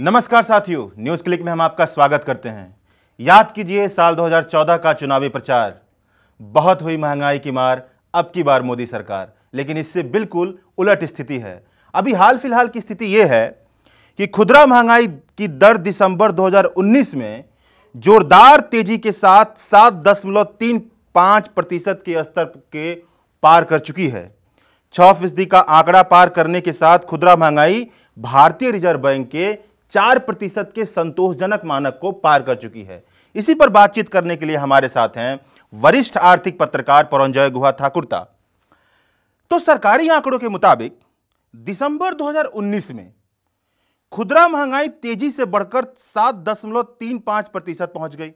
नमस्कार साथियों news click में हम आपका स्वागत करते हैं याद कीजिए साल 2014 का चुनावी प्रचार बहुत हुई महंगाई की मार अब की बार मोदी सरकार लेकिन इससे बिल्कुल उलट स्थिति है अभी हाल फिलहाल की स्थिति यह है कि खुदरा महंगाई की दर दिसंबर 2019 में जोरदार तेजी के साथ सात दशमलव तीन पाँच प्रतिशत के स्तर के पार कर चुकी है छः फीसदी का आंकड़ा पार करने के साथ खुदरा महंगाई भारतीय रिजर्व बैंक के चार प्रतिशत के संतोषजनक मानक को पार कर चुकी है इसी पर बातचीत करने के लिए हमारे साथ हैं वरिष्ठ आर्थिक पत्रकार परंजय गुहा ठाकुरता तो सरकारी आंकड़ों के मुताबिक दिसंबर 2019 में खुदरा महंगाई तेजी से बढ़कर सात दशमलव तीन पांच प्रतिशत पहुंच गई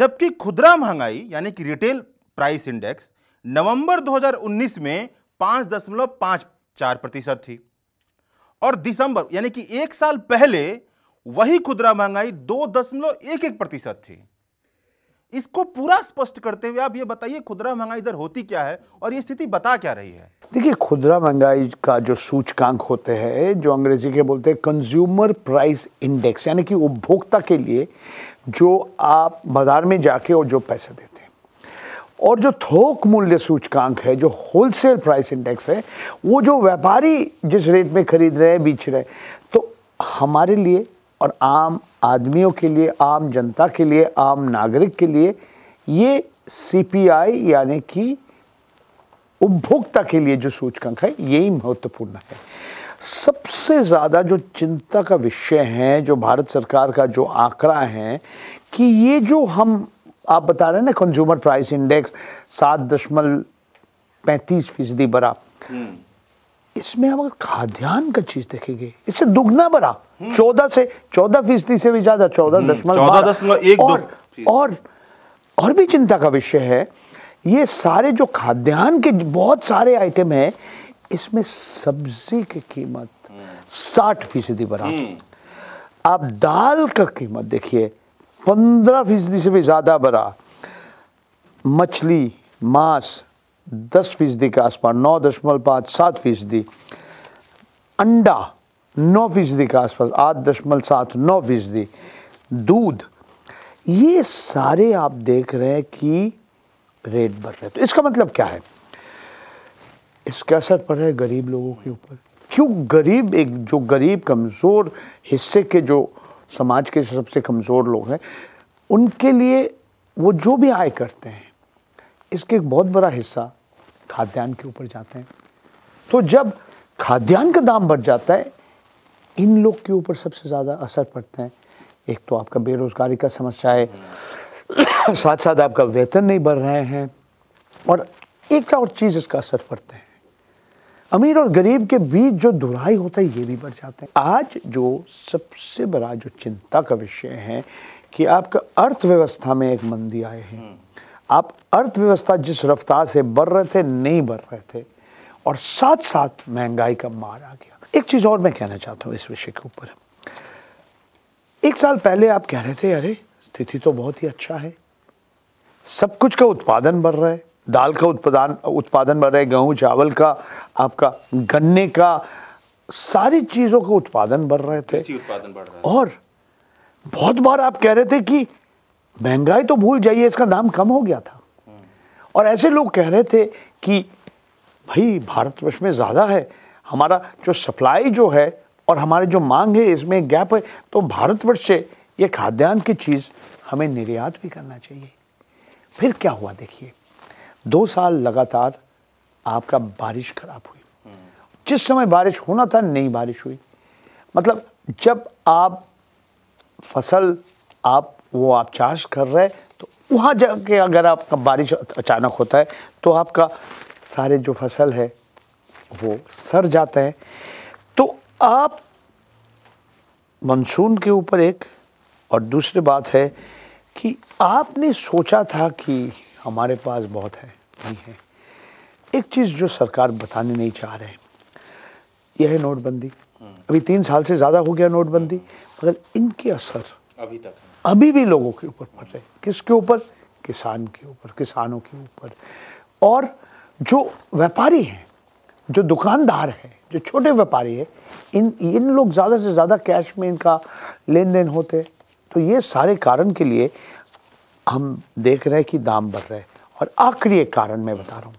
जबकि खुदरा महंगाई यानी कि रिटेल प्राइस इंडेक्स नवंबर 2019 में पांच दशमलव पांच चार प्रतिशत थी और दिसंबर यानी कि एक साल पहले वही खुदरा महंगाई दो दशमलव एक एक प्रतिशत थी इसको पूरा स्पष्ट करते हुए आप ये बताइए खुदरा महंगाई दर होती क्या है और ये स्थिति बता क्या रही है देखिए खुदरा महंगाई का जो सूचकांक होते हैं जो अंग्रेजी के बोलते हैं कंज्यूमर प्राइस इंडेक्स यानी कि उपभोक्ता के लिए जो आप बाजार में जाके और जो पैसे देते हैं और जो थोक मूल्य सूचकांक है जो होलसेल प्राइस इंडेक्स है वो जो व्यापारी जिस रेट में खरीद रहे हैं बेच रहे हैं तो हमारे लिए और आम आदमियों के लिए आम जनता के लिए आम नागरिक के लिए ये आई यानी कि उपभोक्ता के लिए जो सूचकांक है यही महत्वपूर्ण है सबसे ज़्यादा जो चिंता का विषय है जो भारत सरकार का जो आंकड़ा है कि ये जो हम आप बता रहे हैं ना कंज्यूमर प्राइस इंडेक्स सात दशमलव पैंतीस फीसदी बढ़ा हम्म। इसमें आप खाद्यान्न का चीज देखेंगे इससे दुगना बढ़ा हम्म। चौदह से चौदह फीसदी से भी ज्यादा चौदह हम्म। दशमलव और, और और भी चिंता का विषय है ये सारे जो खाद्यान्न के बहुत सारे आइटम है इसमें सब्जी की कीमत साठ फीसदी बढ़ा आप दाल का कीमत देखिए पंद्रह फीसदी से भी ज़्यादा बड़ा मछली मांस दस फीसदी के आसपास नौ दशमलव पाँच सात फीसदी अंडा नौ फीसदी के आसपास आठ दशमलव सात नौ फीसदी दूध ये सारे आप देख रहे हैं कि रेट बढ़ रहे तो इसका मतलब क्या है इसका असर पड़ रहा है गरीब लोगों के ऊपर क्यों गरीब एक जो गरीब कमज़ोर हिस्से के जो समाज के सबसे कमज़ोर लोग हैं उनके लिए वो जो भी आय करते हैं इसके एक बहुत बड़ा हिस्सा खाद्यान्न के ऊपर जाते हैं तो जब खाद्यान्न का दाम बढ़ जाता है इन लोग के ऊपर सबसे ज़्यादा असर पड़ते हैं एक तो आपका बेरोज़गारी का समस्या है साथ साथ आपका वेतन नहीं बढ़ रहे हैं और एक और चीज़ इसका असर पड़ते हैं अमीर और गरीब के बीच जो दुराई होता है ये भी बढ़ जाता है आज जो सबसे बड़ा जो चिंता का विषय है कि आपका अर्थव्यवस्था में एक मंदी आए हैं हम्म। आप अर्थव्यवस्था जिस रफ्तार से बढ़ रहे थे नहीं बढ़ रहे थे और साथ साथ महंगाई का मार आ गया एक चीज़ और मैं कहना चाहता हूँ इस विषय के ऊपर एक साल पहले आप कह रहे थे अरे स्थिति तो बहुत ही अच्छा है सब कुछ का उत्पादन बढ़ रहा है दाल का उत्पादन उत्पादन बढ़ रहा है गेहूँ चावल का आपका गन्ने का सारी चीज़ों का उत्पादन बढ़ रहे थे उत्पादन बढ़ रहा और बहुत बार आप कह रहे थे कि महंगाई तो भूल जाइए इसका दाम कम हो गया था और ऐसे लोग कह रहे थे कि भाई भारतवर्ष में ज़्यादा है हमारा जो सप्लाई जो है और हमारी जो मांग है इसमें गैप है तो भारतवर्ष से ये खाद्यान्न की चीज़ हमें निर्यात भी करना चाहिए फिर क्या हुआ देखिए दो साल लगातार आपका बारिश खराब हुई जिस समय बारिश होना था नहीं बारिश हुई मतलब जब आप फसल आप वो आप चार्ज कर रहे हैं तो वहाँ जाके अगर आपका बारिश अचानक होता है तो आपका सारे जो फसल है वो सर जाता है तो आप मानसून के ऊपर एक और दूसरी बात है कि आपने सोचा था कि हमारे पास बहुत है नहीं है एक चीज़ जो सरकार बताने नहीं चाह रहे यह है नोटबंदी हम्म। अभी तीन साल से ज़्यादा हो गया नोटबंदी मगर इनके असर अभी तक अभी भी लोगों के ऊपर पड़ रहे किसके ऊपर किसान के ऊपर किसानों के ऊपर और जो व्यापारी हैं जो दुकानदार हैं जो छोटे व्यापारी हैं इन इन लोग ज़्यादा से ज़्यादा कैश में इनका लेन देन होते तो ये सारे कारण के लिए हम देख रहे हैं कि दाम बढ़ रहे हैं और आखिरी एक कारण मैं बता रहा हूँ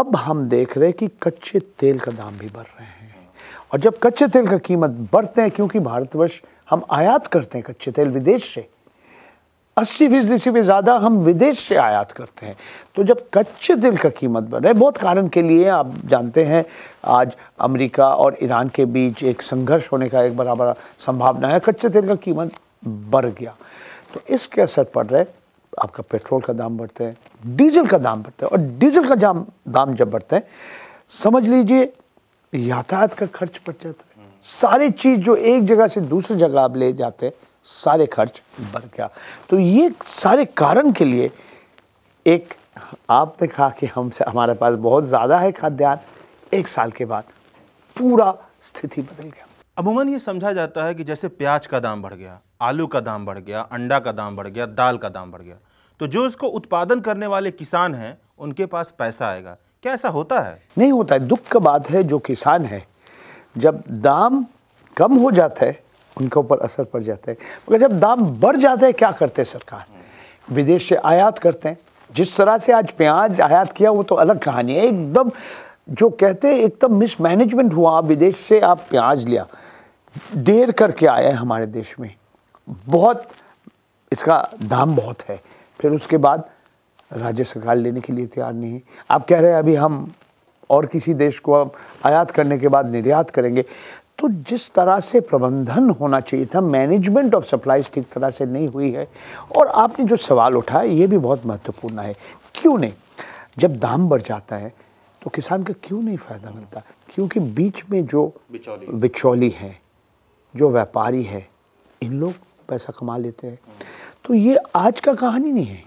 अब हम देख रहे हैं कि कच्चे तेल का दाम भी बढ़ रहे हैं और जब कच्चे तेल का कीमत बढ़ते हैं क्योंकि भारतवर्ष हम आयात करते हैं कच्चे तेल विदेश से अस्सी फीसदी से भी ज़्यादा हम विदेश से आयात करते हैं तो जब कच्चे तेल का कीमत बढ़ रहा है बहुत कारण के लिए आप जानते हैं आज अमेरिका और ईरान के बीच एक संघर्ष होने का एक बड़ा बड़ा संभावना है कच्चे तेल का कीमत बढ़ गया तो इसके असर पड़ रहा है आपका पेट्रोल का दाम बढ़ता है डीजल का दाम बढ़ता है और डीजल का दाम दाम जब बढ़ता है समझ लीजिए यातायात का खर्च बढ़ जाता है सारी चीज़ जो एक जगह से दूसरी जगह आप ले जाते हैं सारे खर्च बढ़ गया तो ये सारे कारण के लिए एक आपने कहा कि हमसे हमारे पास बहुत ज़्यादा है खाद्यान्न एक साल के बाद पूरा स्थिति बदल गया अमूमन ये समझा जाता है कि जैसे प्याज का दाम बढ़ गया आलू का दाम बढ़ गया अंडा का दाम बढ़ गया दाल का दाम बढ़ गया तो जो इसको उत्पादन करने वाले किसान हैं उनके पास पैसा आएगा क्या ऐसा होता है नहीं होता है दुख का बात है जो किसान है जब दाम कम हो जाता है उनके ऊपर असर पड़ जाता है मगर जब दाम बढ़ जाता है क्या करते हैं सरकार विदेश से आयात करते हैं जिस तरह से आज प्याज आयात किया वो तो अलग कहानी है एकदम जो कहते हैं एकदम मिसमैनेजमेंट हुआ आप विदेश से आप प्याज लिया देर करके आया है हमारे देश में बहुत इसका दाम बहुत है फिर उसके बाद राज्य सरकार लेने के लिए तैयार नहीं आप कह रहे हैं अभी हम और किसी देश को अब आयात करने के बाद निर्यात करेंगे तो जिस तरह से प्रबंधन होना चाहिए था मैनेजमेंट ऑफ सप्लाईज ठीक तरह से नहीं हुई है और आपने जो सवाल उठाया ये भी बहुत महत्वपूर्ण है क्यों नहीं जब दाम बढ़ जाता है तो किसान का क्यों नहीं फ़ायदा मिलता क्योंकि बीच में जो बिचौली बिचौली है जो व्यापारी है इन लोग पैसा कमा लेते हैं तो ये आज का कहानी नहीं है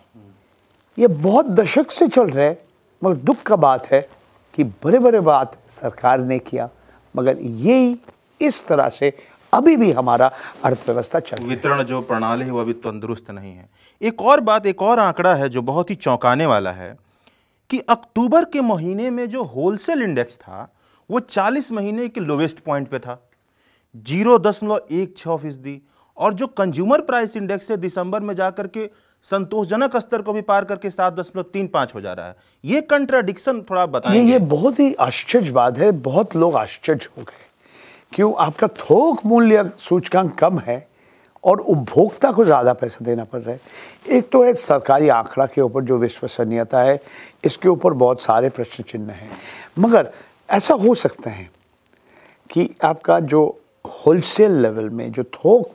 ये बहुत दशक से चल रहा है मगर दुख का बात है कि बड़े बड़े बात सरकार ने किया मगर यही इस तरह से अभी भी हमारा अर्थव्यवस्था चल वितरण जो प्रणाली है वो अभी तंदुरुस्त नहीं है एक और बात एक और आंकड़ा है जो बहुत ही चौंकाने वाला है कि अक्टूबर के महीने में जो होलसेल इंडेक्स था वो 40 महीने के लोवेस्ट पॉइंट पे था जीरो दशमलव एक छः फीसदी और जो कंज्यूमर प्राइस इंडेक्स है दिसंबर में जाकर के संतोषजनक स्तर को भी पार करके सात दशमलव तीन पाँच हो जा रहा है ये कंट्राडिक्शन थोड़ा बताइए ये बहुत ही आश्चर्य बात है बहुत लोग आश्चर्य हो गए क्यों आपका थोक मूल्य सूचकांक कम है और उपभोक्ता को ज़्यादा पैसा देना पड़ रहा है एक तो है सरकारी आंकड़ा के ऊपर जो विश्वसनीयता है इसके ऊपर बहुत सारे प्रश्न चिन्ह हैं मगर ऐसा हो सकता है कि आपका जो होलसेल लेवल में जो थोक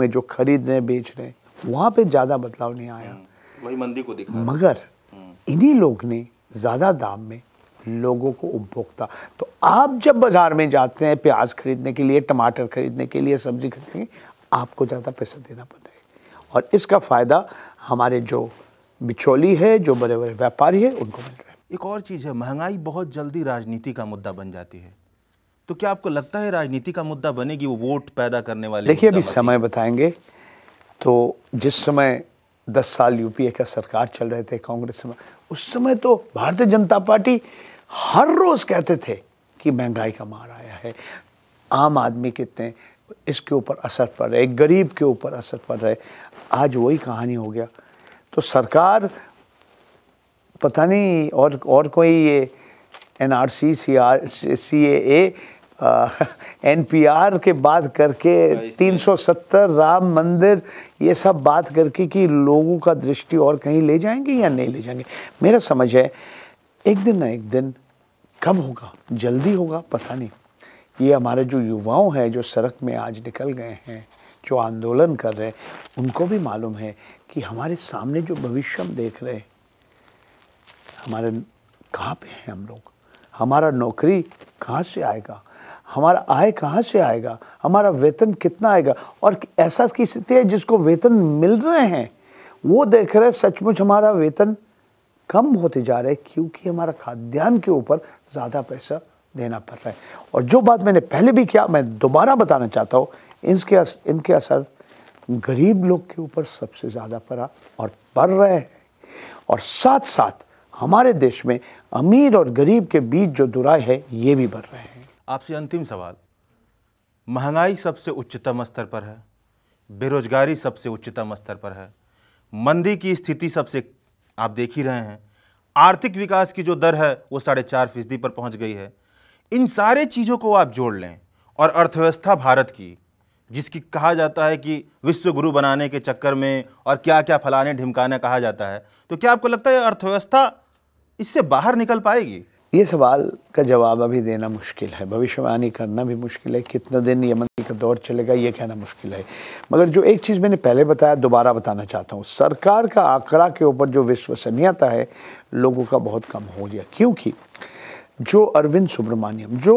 में जो खरीद रहे बेच रहे हैं वहाँ पे ज़्यादा बदलाव नहीं आया हम्म, वही मंदी को दिखा मगर हम्म। इन्हीं लोग ने ज़्यादा दाम में लोगों को उपभोक्ता तो आप जब बाज़ार में जाते हैं प्याज खरीदने के लिए टमाटर खरीदने के लिए सब्जी खरीदने के आपको ज़्यादा पैसा देना पड़ रहा है और इसका फ़ायदा हमारे जो बिचौली है जो बड़े बड़े व्यापारी है उनको मिल रहा है एक और चीज़ है महंगाई बहुत जल्दी राजनीति का मुद्दा बन जाती है तो क्या आपको लगता है राजनीति का मुद्दा बनेगी वो वोट पैदा करने वाले देखिए अभी समय बताएंगे तो जिस समय दस साल यूपीए का सरकार चल रहे थे कांग्रेस में उस समय तो भारतीय जनता पार्टी हर रोज़ कहते थे कि महंगाई का मार आया है आम आदमी कितने इसके ऊपर असर पड़ रहा है गरीब के ऊपर असर पड़ रहा है आज वही कहानी हो गया तो सरकार पता नहीं और और कोई ये N R C C R C A NPR के बात करके 370 हाँ, राम मंदिर ये सब बात करके कि लोगों का दृष्टि और कहीं ले जाएंगे या नहीं ले जाएंगे मेरा समझ है एक दिन ना एक दिन कब होगा जल्दी होगा पता नहीं ये हमारे जो युवाओं हैं जो सड़क में आज निकल गए हैं जो आंदोलन कर रहे हैं उनको भी मालूम है कि हमारे सामने जो भविष्य हम देख रहे हैं हमारे कहाँ पे हैं हम लोग हमारा नौकरी कहाँ से आएगा हमारा आय कहाँ से आएगा हमारा वेतन कितना आएगा और ऐसा की स्थिति है जिसको वेतन मिल रहे हैं वो देख रहे सचमुच हमारा वेतन कम होते जा रहे क्योंकि हमारा खाद्यान्न के ऊपर ज़्यादा पैसा देना पड़ रहा है और जो बात मैंने पहले भी किया मैं दोबारा बताना चाहता हूँ इसके अस, इनके असर गरीब लोग के ऊपर सबसे ज़्यादा पड़ा और पड़ रहे हैं और साथ साथ हमारे देश में अमीर और गरीब के बीच जो दुराय है ये भी बढ़ रहे हैं आपसे अंतिम सवाल महंगाई सबसे उच्चतम स्तर पर है बेरोजगारी सबसे उच्चतम स्तर पर है मंदी की स्थिति सबसे आप देख ही रहे हैं आर्थिक विकास की जो दर है वो साढ़े चार फीसदी पर पहुंच गई है इन सारे चीज़ों को आप जोड़ लें और अर्थव्यवस्था भारत की जिसकी कहा जाता है कि विश्व गुरु बनाने के चक्कर में और क्या क्या फलाने ढिमकाने कहा जाता है तो क्या आपको लगता है अर्थव्यवस्था इससे बाहर निकल पाएगी ये सवाल का जवाब अभी देना मुश्किल है भविष्यवाणी करना भी मुश्किल है कितना दिन यमन का दौर चलेगा ये कहना मुश्किल है मगर जो एक चीज़ मैंने पहले बताया दोबारा बताना चाहता हूँ सरकार का आंकड़ा के ऊपर जो विश्वसनीयता है लोगों का बहुत कम हो गया क्योंकि जो अरविंद सुब्रमण्यम जो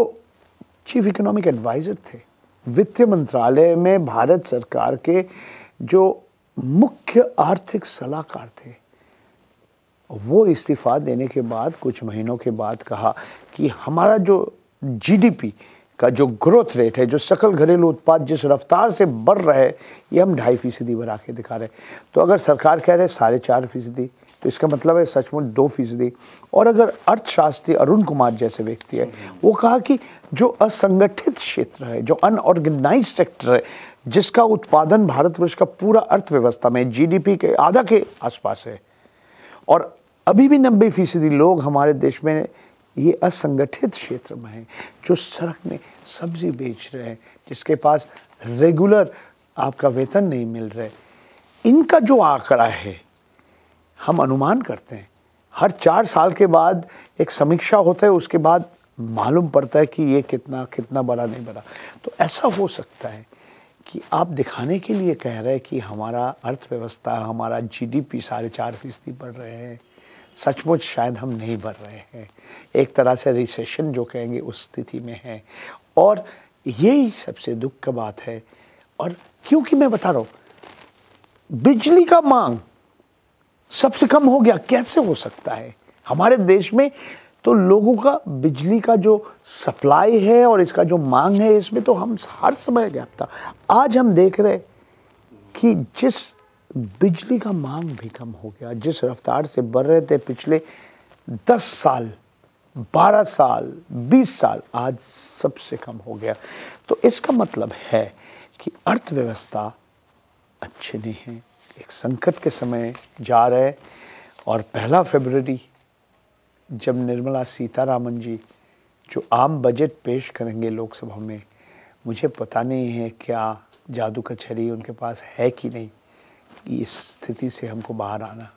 चीफ इकोनॉमिक एडवाइज़र थे वित्त मंत्रालय में भारत सरकार के जो मुख्य आर्थिक सलाहकार थे वो इस्तीफ़ा देने के बाद कुछ महीनों के बाद कहा कि हमारा जो जीडीपी का जो ग्रोथ रेट है जो सकल घरेलू उत्पाद जिस रफ्तार से बढ़ रहा है ये हम ढाई फीसदी बढ़ा के दिखा रहे हैं तो अगर सरकार कह रहे साढ़े चार फीसदी तो इसका मतलब है सचमुच दो फीसदी और अगर अर्थशास्त्री अरुण कुमार जैसे व्यक्ति है वो कहा कि जो असंगठित क्षेत्र है जो अनऑर्गेनाइज सेक्टर है जिसका उत्पादन भारतवर्ष का पूरा अर्थव्यवस्था में जीडीपी के आधा के आसपास है और अभी भी नब्बे फीसदी लोग हमारे देश में ये असंगठित क्षेत्र में हैं जो सड़क में सब्जी बेच रहे हैं जिसके पास रेगुलर आपका वेतन नहीं मिल रहा है इनका जो आंकड़ा है हम अनुमान करते हैं हर चार साल के बाद एक समीक्षा होता है उसके बाद मालूम पड़ता है कि ये कितना कितना बड़ा नहीं बड़ा तो ऐसा हो सकता है कि आप दिखाने के लिए कह रहे हैं कि हमारा अर्थव्यवस्था हमारा जीडीपी साढ़े चार फीसदी बढ़ रहे हैं सचमुच शायद हम नहीं बढ़ रहे हैं एक तरह से रिसेशन जो कहेंगे उस स्थिति में है और यही सबसे दुख का बात है और क्योंकि मैं बता रहा हूँ बिजली का मांग सबसे कम हो गया कैसे हो सकता है हमारे देश में तो लोगों का बिजली का जो सप्लाई है और इसका जो मांग है इसमें तो हम हर समय गया था आज हम देख रहे कि जिस बिजली का मांग भी कम हो गया जिस रफ्तार से बढ़ रहे थे पिछले दस साल बारह साल बीस साल आज सबसे कम हो गया तो इसका मतलब है कि अर्थव्यवस्था अच्छे नहीं है एक संकट के समय जा रहे और पहला फरवरी जब निर्मला सीतारामन जी जो आम बजट पेश करेंगे लोकसभा में मुझे पता नहीं है क्या जादू का छड़ी उनके पास है कि नहीं कि इस स्थिति से हमको बाहर आना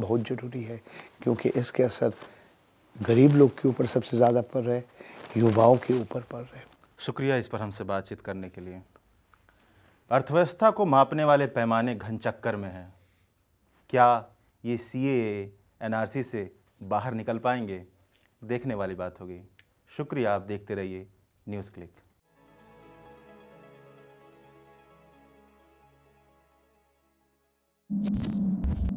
बहुत ज़रूरी है क्योंकि इसके असर गरीब लोग के ऊपर सबसे ज़्यादा पड़ रहे युवाओं के ऊपर पड़ रहे शुक्रिया इस पर हमसे बातचीत करने के लिए अर्थव्यवस्था को मापने वाले पैमाने घन चक्कर में हैं क्या ये सी एनआरसी से बाहर निकल पाएंगे देखने वाली बात होगी शुक्रिया आप देखते रहिए न्यूज़ क्लिक Thank you.